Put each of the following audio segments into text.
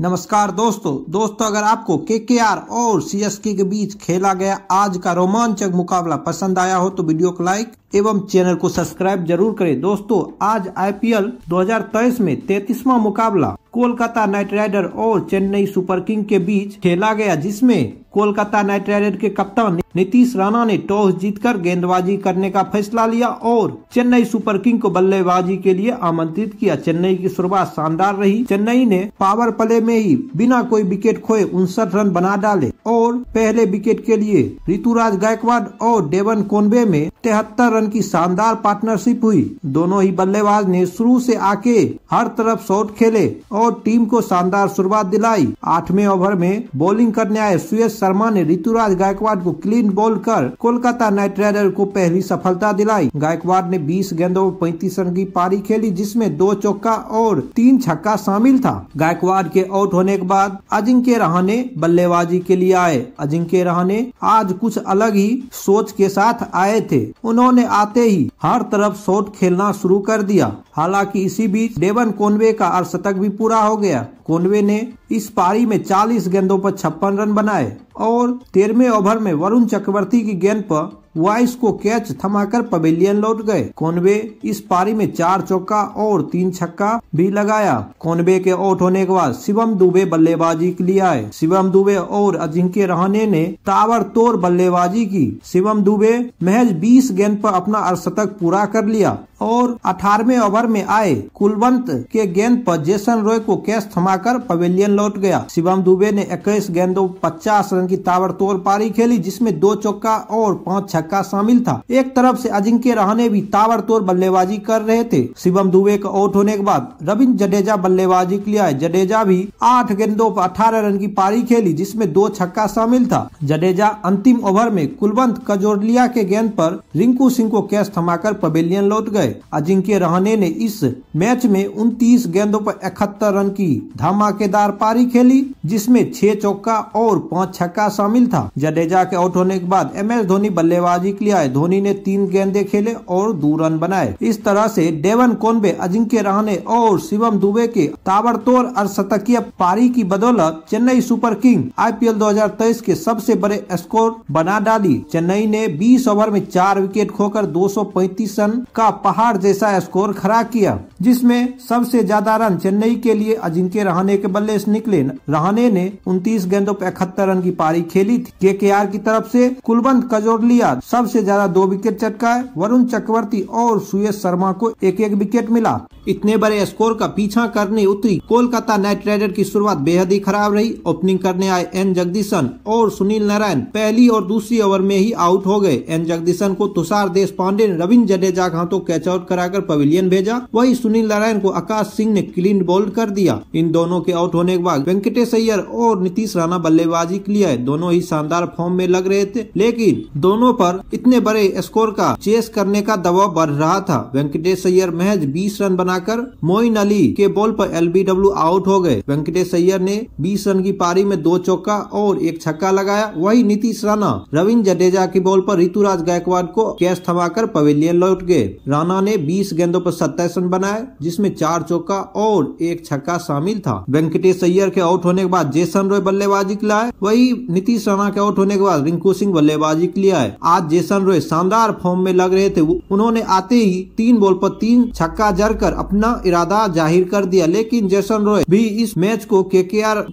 नमस्कार दोस्तों दोस्तों अगर आपको के के आर और सी एस के बीच खेला गया आज का रोमांचक मुकाबला पसंद आया हो तो वीडियो को लाइक एवं चैनल को सब्सक्राइब जरूर करें दोस्तों आज आईपीएल 2023 में तैतीसवा मुकाबला कोलकाता नाइट राइडर और चेन्नई सुपर किंग के बीच खेला गया जिसमें कोलकाता नाइट राइडर के कप्तान नीतीश राणा ने टॉस जीतकर गेंदबाजी करने का फैसला लिया और चेन्नई सुपर किंग को बल्लेबाजी के लिए आमंत्रित किया चेन्नई की शुरुआत शानदार रही चेन्नई ने पावर प्ले में ही बिना कोई विकेट खोए उनसठ रन बना डाले और पहले विकेट के लिए ऋतुराज गायकवाड़ और डेवन कोनबे में तिहत्तर रन की शानदार पार्टनरशिप हुई दोनों ही बल्लेबाज ने शुरू से आके हर तरफ शॉट खेले और टीम को शानदार शुरुआत दिलाई आठवें ओवर में बॉलिंग करने आए सुयश शर्मा ने ऋतुराज गायकवाड़ को क्लीन बॉल कर कोलकाता नाइट राइडर को पहली सफलता दिलाई गायकवाड़ ने बीस गेंदों में पैंतीस रन की पारी खेली जिसमे दो चौका और तीन छक्का शामिल था गायकवाड़ के आउट होने के बाद अजिंक्य रहा ने बल्लेबाजी के लिए आए अजिंक्य रहने आज कुछ अलग ही सोच के साथ आए थे उन्होंने आते ही हर तरफ शॉट खेलना शुरू कर दिया हालांकि इसी बीच डेवन कोनवे का अर्धशतक भी पूरा हो गया कोनवे ने इस पारी में 40 गेंदों पर छप्पन रन बनाए और तेरहवे ओवर में वरुण चक्रवर्ती की गेंद पर वाइस को कैच थमाकर पवेलियन लौट गए कौनबे इस पारी में चार चौका और तीन छक्का भी लगाया कौनबे के आउट होने के बाद शिवम दुबे बल्लेबाजी के लिए आए शिवम दुबे और अजिंक्य रहाने ने ताबड़तोड़ बल्लेबाजी की शिवम दुबे महज बीस गेंद पर अपना अर्धशतक पूरा कर लिया और 18वें ओवर में आए कुलवंत के गेंद पर जेसन रॉय को कैच थमाकर पवेलियन लौट गया शिवम दुबे ने इक्कीस गेंदों पचास रन की ताबड़तोड़ पारी खेली जिसमे दो चौका और पाँच छक्का धक्का शामिल था एक तरफ से अजिंक्य रहने भी ताबड़तोड़ बल्लेबाजी कर रहे थे शिवम दुबे का आउट होने के बाद रविंद्र जडेजा बल्लेबाजी के लिए आए जडेजा भी आठ गेंदों पर अठारह रन की पारी खेली जिसमे दो छक्का शामिल था जडेजा अंतिम ओवर में कुलवंत कजोरलिया के गेंद पर रिंकू सिंह को कैच थमाकर पवेलियन लौट गए अजिंक्य रहने ने इस मैच में उनतीस गेंदों पर इकहत्तर रन की धमाकेदार पारी खेली जिसमें छह चौका और पांच छक्का शामिल था जडेजा के आउट होने के बाद एम एस धोनी बल्लेबाज लिए लिया धोनी ने तीन गेंदे खेले और दो रन बनाए इस तरह से डेवन कोनबे अजिंक्य रहाने और शिवम दुबे के ताबड़तोड़ अर्धशतकीय पारी की बदौलत चेन्नई सुपर किंग आईपीएल 2023 के सबसे बड़े स्कोर बना डाली चेन्नई ने 20 ओवर में चार विकेट खोकर 235 रन का पहाड़ जैसा स्कोर खड़ा किया जिसमें सबसे ज्यादा रन चेन्नई के लिए अजिंक्य रहाने के बल्ले निकले रहाने ने 29 गेंदों पर इकहत्तर रन की पारी खेली थी के की तरफ से कुलवंत कजोरलिया सबसे ज्यादा दो विकेट चटकाए वरुण चक्रवर्ती और सुयश शर्मा को एक एक विकेट मिला इतने बड़े स्कोर का पीछा करने उतरी कोलकाता नाइट राइडर की शुरुआत बेहद ही खराब रही ओपनिंग करने आए एन जगदीशन और सुनील नारायण पहली और दूसरी ओवर में ही आउट हो गए एन जगदीशन को तुषार देश पांडे ने रविंद्र जडेजा का हाथों कैच आउट कराकर पवेलियन भेजा वही सुनील नारायण को आकाश सिंह ने क्लीन बोल्ड कर दिया इन दोनों के आउट होने के बाद वेंकटेश अय्यर और नीतीश राणा बल्लेबाजी के लिए दोनों ही शानदार फॉर्म में लग रहे थे लेकिन दोनों आरोप पर इतने बड़े स्कोर का चेस करने का दबाव बढ़ रहा था वेंकटेश अय्यर महज 20 रन बनाकर मोइन अली के बॉल पर एलबीडब्ल्यू आउट हो गए वेंकटेश अय्यर ने 20 रन की पारी में दो चौका और एक छक्का लगाया वही नीतीश राणा रविंद जडेजा की बॉल पर ऋतुराज गायकवाड को कैच कर पवेलियन लौट गए राणा ने बीस गेंदों आरोप सत्ताईस रन बनाए जिसमे चार चौका और एक छक्का शामिल था वेंकटेश अय्यर के आउट होने के बाद जेसन रॉय बल्लेबाजी के लाए वही नीतीश राणा के आउट होने के बाद रिंकू सिंह बल्लेबाजी के लिए आए बाद जेसन रोय शानदार फॉर्म में लग रहे थे उन्होंने आते ही तीन बॉल पर तीन छक्का जड़कर अपना इरादा जाहिर कर दिया लेकिन जेसन रॉय भी इस मैच को के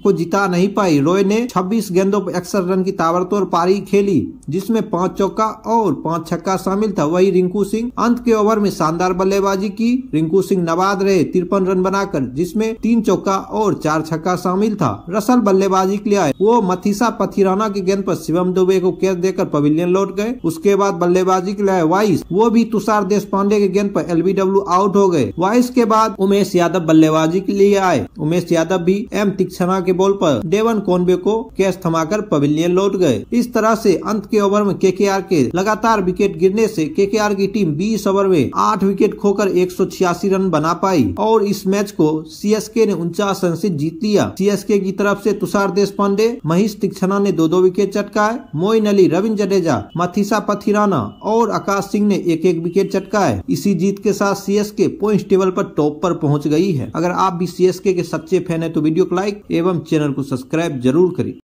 को जिता नहीं पाई रॉय ने छब्बीस गेंदों पर इकसठ रन की ताबड़तोड़ पारी खेली जिसमे पांच चौका और पांच छक्का शामिल था वही रिंकू सिंह अंत के ओवर में शानदार बल्लेबाजी की रिंकू सिंह नवाद रहे तिरपन रन बनाकर जिसमे तीन चौका और चार छक्का शामिल था रसल बल्लेबाजी के लिए आए वो मथीसा पथिराना की गेंद पर शिवम दुबे को कैच देकर पवेलियन लौट गए उसके बाद बल्लेबाजी के लिए वाइस वो भी तुषार देश पांडे के गेंद पर एलबीडब्ल्यू आउट हो गए वाइस के बाद उमेश यादव बल्लेबाजी के लिए आए उमेश यादव भी एम तिक्षणा के बॉल पर डेवन कोनबे को कैच थमाकर पवेलियन लौट गए इस तरह से अंत के ओवर में केकेआर के लगातार विकेट गिरने से केकेआर की टीम 20 ओवर में 8 विकेट खोकर एक रन बना पाई और इस मैच को सीएसके ने उनचास रन ऐसी जीत लिया सीएसके की तरफ ऐसी तुषार देश पांडे महेश तिक्षणा ने दो दो विकेट चटकाए मोइन अली रविंद्र जडेजा मथी आतिशा पथिराना और आकाश सिंह ने एक एक विकेट चटकाए इसी जीत के साथ सीएसके पॉइंट टेबल पर टॉप पर पहुंच गई है अगर आप भी सीएसके के सच्चे फैन है तो वीडियो को लाइक एवं चैनल को सब्सक्राइब जरूर करें